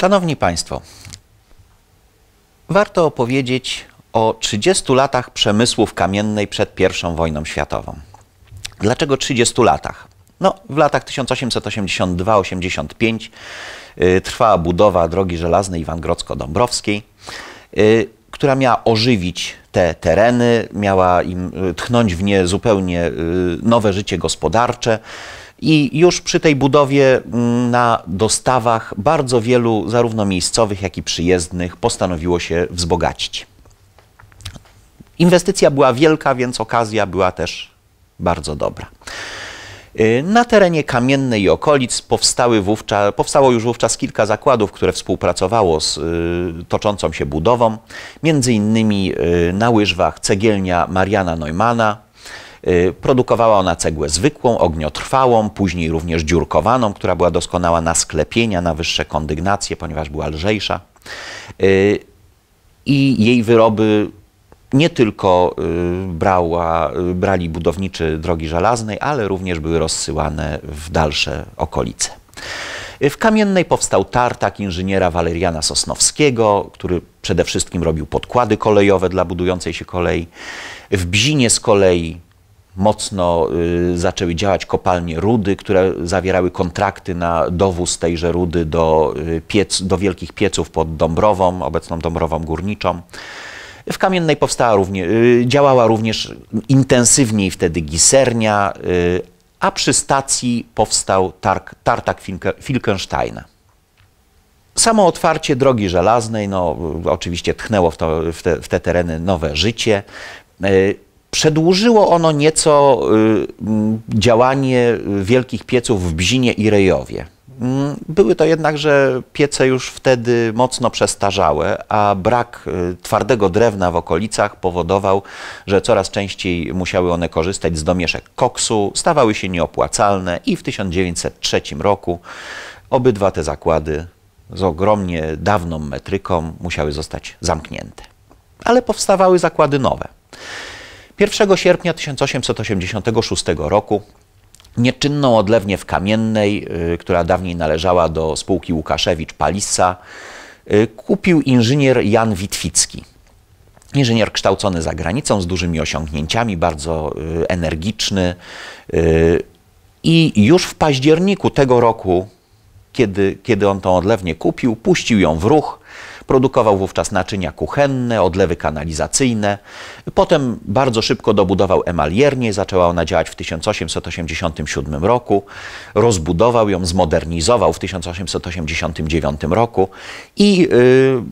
Szanowni Państwo, warto opowiedzieć o 30 latach przemysłów kamiennej przed I wojną światową. Dlaczego 30 latach? No, w latach 1882-85 y, trwała budowa drogi żelaznej Iwangrodzko-Dąbrowskiej, y, która miała ożywić te tereny, miała im y, tchnąć w nie zupełnie nowe życie gospodarcze. I już przy tej budowie mm, na dostawach bardzo wielu, zarówno miejscowych, jak i przyjezdnych, postanowiło się wzbogacić. Inwestycja była wielka, więc okazja była też bardzo dobra. Y, na terenie Kamiennej i okolic powstały wówczas, powstało już wówczas kilka zakładów, które współpracowało z y, toczącą się budową, między innymi y, na Łyżwach cegielnia Mariana Neumana, Y, produkowała ona cegłę zwykłą, ogniotrwałą, później również dziurkowaną, która była doskonała na sklepienia, na wyższe kondygnacje, ponieważ była lżejsza. Y, I jej wyroby nie tylko y, brała, brali budowniczy drogi żelaznej, ale również były rozsyłane w dalsze okolice. W Kamiennej powstał tartak inżyniera Waleriana Sosnowskiego, który przede wszystkim robił podkłady kolejowe dla budującej się kolei. W Bzinie z kolei mocno y, zaczęły działać kopalnie rudy, które zawierały kontrakty na dowóz tejże rudy do, y, piec, do wielkich pieców pod Dąbrową, obecną Dąbrową Górniczą. W Kamiennej powstała również, y, działała również intensywniej wtedy gisernia, a przy stacji powstał targ, tartak Filkensteina. Samo otwarcie drogi żelaznej, no, oczywiście tchnęło w, to, w, te, w te tereny nowe życie. Przedłużyło ono nieco y, działanie wielkich pieców w Bzinie i Rejowie. Mm, były to jednakże piece już wtedy mocno przestarzałe, a brak y, twardego drewna w okolicach powodował, że coraz częściej musiały one korzystać z domieszek koksu, stawały się nieopłacalne i w 1903 roku obydwa te zakłady z ogromnie dawną metryką musiały zostać zamknięte. Ale powstawały zakłady nowe. 1 sierpnia 1886 roku nieczynną odlewnię w Kamiennej, y, która dawniej należała do spółki Łukaszewicz-Palisa, y, kupił inżynier Jan Witwicki. Inżynier kształcony za granicą, z dużymi osiągnięciami, bardzo y, energiczny. I już w październiku tego roku, kiedy, kiedy on tą odlewnię kupił, puścił ją w ruch. Produkował wówczas naczynia kuchenne, odlewy kanalizacyjne. Potem bardzo szybko dobudował emaliernię, zaczęła ona działać w 1887 roku. Rozbudował ją, zmodernizował w 1889 roku i yy,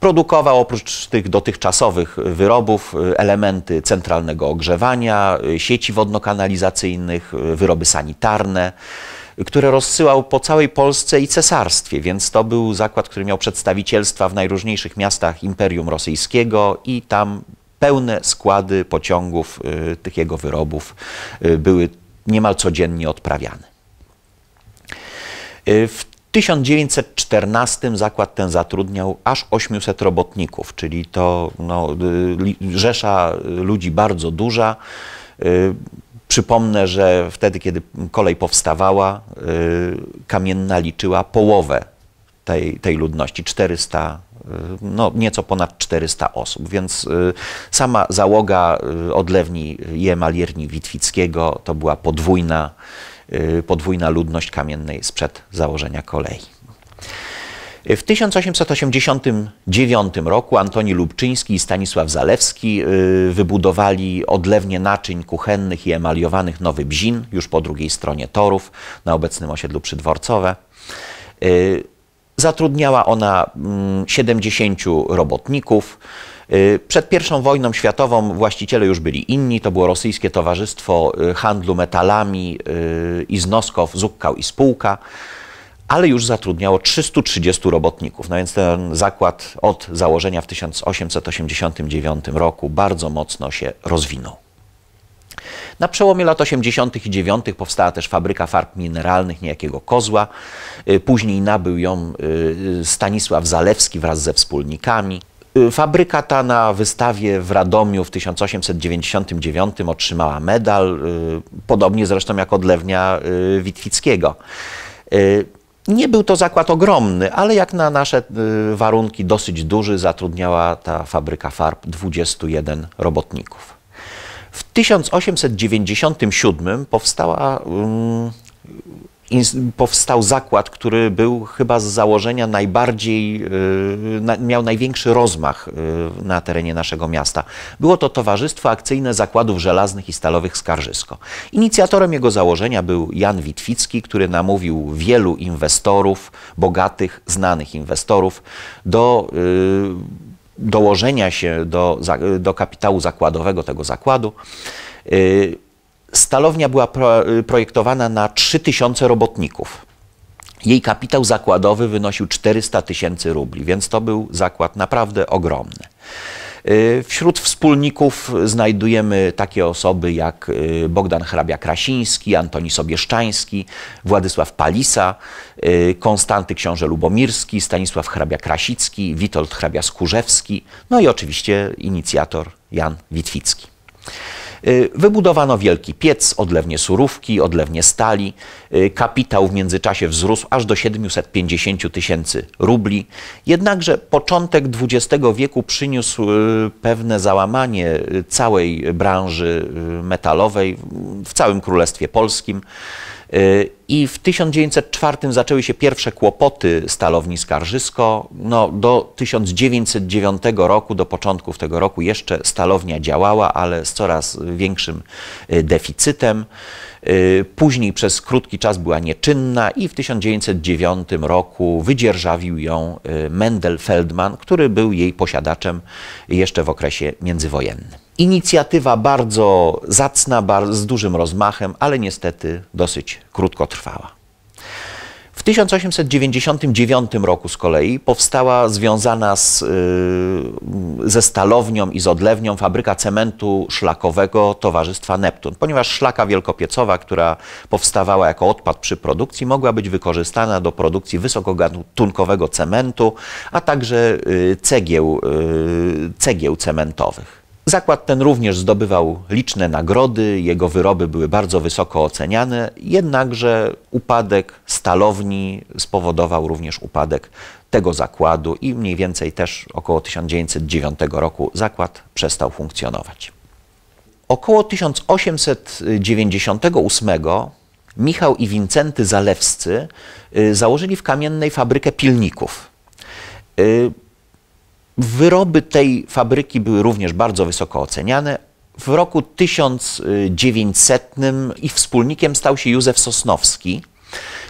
Produkował oprócz tych dotychczasowych wyrobów y, elementy centralnego ogrzewania, y, sieci wodno-kanalizacyjnych, y, wyroby sanitarne które rozsyłał po całej Polsce i cesarstwie, więc to był zakład, który miał przedstawicielstwa w najróżniejszych miastach Imperium Rosyjskiego i tam pełne składy pociągów y, tych jego wyrobów y, były niemal codziennie odprawiane. Y, w 1914 zakład ten zatrudniał aż 800 robotników, czyli to no, rzesza ludzi bardzo duża. Przypomnę, że wtedy, kiedy kolej powstawała, y, Kamienna liczyła połowę tej, tej ludności 400 y, no, nieco ponad 400 osób, więc y, sama załoga odlewni Jemalierni Witwickiego to była podwójna, podwójna ludność kamiennej sprzed założenia kolei. W 1889 roku Antoni Lubczyński i Stanisław Zalewski y, wybudowali odlewnie naczyń kuchennych i emaliowanych Nowy Bzin, już po drugiej stronie torów, na obecnym osiedlu Przydworcowe. Y, zatrudniała ona 70 mm, robotników. Y, przed I wojną światową właściciele już byli inni. To było Rosyjskie Towarzystwo Handlu Metalami i Znoskow, Zukkał i Spółka ale już zatrudniało 330 robotników. No więc ten zakład od założenia w 1889 roku bardzo mocno się rozwinął. Na przełomie lat 80. i 9. powstała też fabryka farb mineralnych niejakiego Kozła. Y, później nabył ją y, Stanisław Zalewski wraz ze wspólnikami. Y, fabryka ta na wystawie w Radomiu w 1899 otrzymała medal, podobnie zresztą jak odlewnia Witwickiego. Nie był to zakład ogromny, ale jak na nasze y, warunki dosyć duży, zatrudniała ta fabryka farb 21 robotników. W 1897 powstała powstał zakład, który był chyba z założenia najbardziej, y, miał największy rozmach y, na terenie naszego miasta. Było to Towarzystwo Akcyjne Zakładów Żelaznych i Stalowych Skarżysko. Inicjatorem jego założenia był Jan Witwicki, który namówił wielu inwestorów, bogatych, znanych inwestorów do y, dołożenia się do, do kapitału zakładowego tego zakładu. Stalownia była pro, y, projektowana na 3000 robotników. Jej kapitał zakładowy wynosił 400 tysięcy rubli, więc to był zakład naprawdę ogromny. Y, wśród wspólników znajdujemy takie osoby jak y, Bogdan Hrabia-Krasiński, Antoni Sobieszczański, Władysław Palisa, Konstanty Książę Lubomirski, Stanisław Hrabia-Krasicki, Witold Hrabia-Skurzewski, no i oczywiście inicjator Jan Witwicki. Y, wybudowano wielki piec, odlewnie surówki, odlewnie stali. Y, kapitał w międzyczasie wzrósł aż do 750 tysięcy rubli. Jednakże początek XX wieku przyniósł y, pewne załamanie całej branży metalowej w całym Królestwie Polskim. I w 1904 zaczęły się pierwsze kłopoty stalowni Skarżysko. No, do 1909 roku, do początków tego roku, jeszcze stalownia działała, ale z coraz większym y, deficytem. Y, później przez krótki czas była nieczynna i w 1909 roku wydzierżawił ją y, Mendel Feldman, który był jej posiadaczem jeszcze w okresie międzywojennym. Inicjatywa bardzo zacna, z dużym rozmachem, ale niestety dosyć krótko trwała. W 1899 roku z kolei powstała związana z, y, ze stalownią i z odlewnią fabryka cementu szlakowego Towarzystwa Neptun, ponieważ szlaka wielkopiecowa, która powstawała jako odpad przy produkcji, mogła być wykorzystana do produkcji wysokogatunkowego cementu, a także y, cegieł, y, cegieł cementowych. Zakład ten również zdobywał liczne nagrody, jego wyroby były bardzo wysoko oceniane, jednakże upadek stalowni spowodował również upadek tego zakładu i mniej więcej też około 1909 roku zakład przestał funkcjonować. Około 1898 Michał i Wincenty Zalewscy y, założyli w Kamiennej fabrykę pilników. Y, Wyroby tej fabryki były również bardzo wysoko oceniane. W roku 1900 ich wspólnikiem stał się Józef Sosnowski,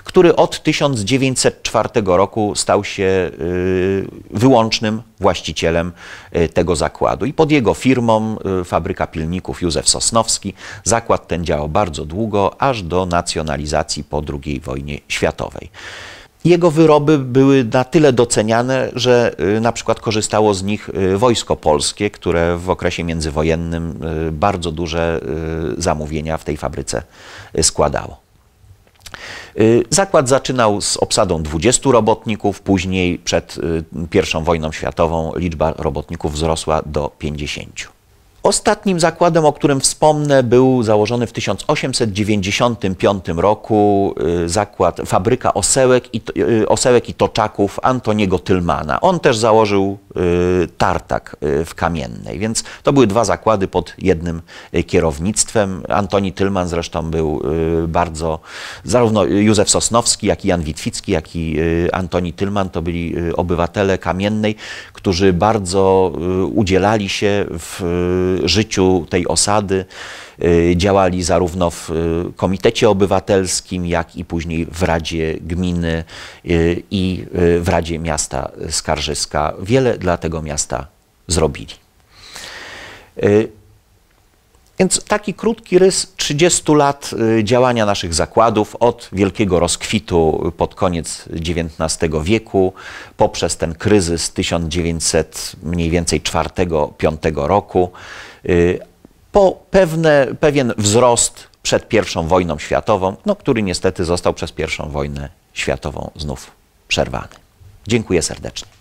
który od 1904 roku stał się y, wyłącznym właścicielem y, tego zakładu. I pod jego firmą y, fabryka pilników Józef Sosnowski. Zakład ten działał bardzo długo, aż do nacjonalizacji po II wojnie światowej. Jego wyroby były na tyle doceniane, że y, na przykład korzystało z nich y, wojsko polskie, które w okresie międzywojennym y, bardzo duże zamówienia w tej fabryce składało. Zakład zaczynał z obsadą 20 robotników, później przed I wojną światową liczba robotników wzrosła do 50. Ostatnim zakładem, o którym wspomnę, był założony w 1895 roku y, zakład, fabryka osełek i, y, osełek i toczaków Antoniego Tylmana. On też założył y, tartak w Kamiennej, więc to były dwa zakłady pod jednym kierownictwem. Antoni Tylman zresztą był bardzo, zarówno Józef Sosnowski, jak i Jan Witwicki, jak i Antoni Tylman to byli obywatele Kamiennej, którzy bardzo udzielali się w życiu tej osady. Y, działali zarówno w y, Komitecie Obywatelskim, jak i później w Radzie Gminy y, i w Radzie Miasta Skarżyska. Wiele dla tego miasta zrobili. Więc taki krótki rys 30 lat y, działania naszych zakładów od wielkiego rozkwitu pod koniec XIX wieku poprzez ten kryzys 1900 mniej więcej 4-5 roku y, po pewne, pewien wzrost przed I wojną światową, no, który niestety został przez I wojnę światową znów przerwany. Dziękuję serdecznie.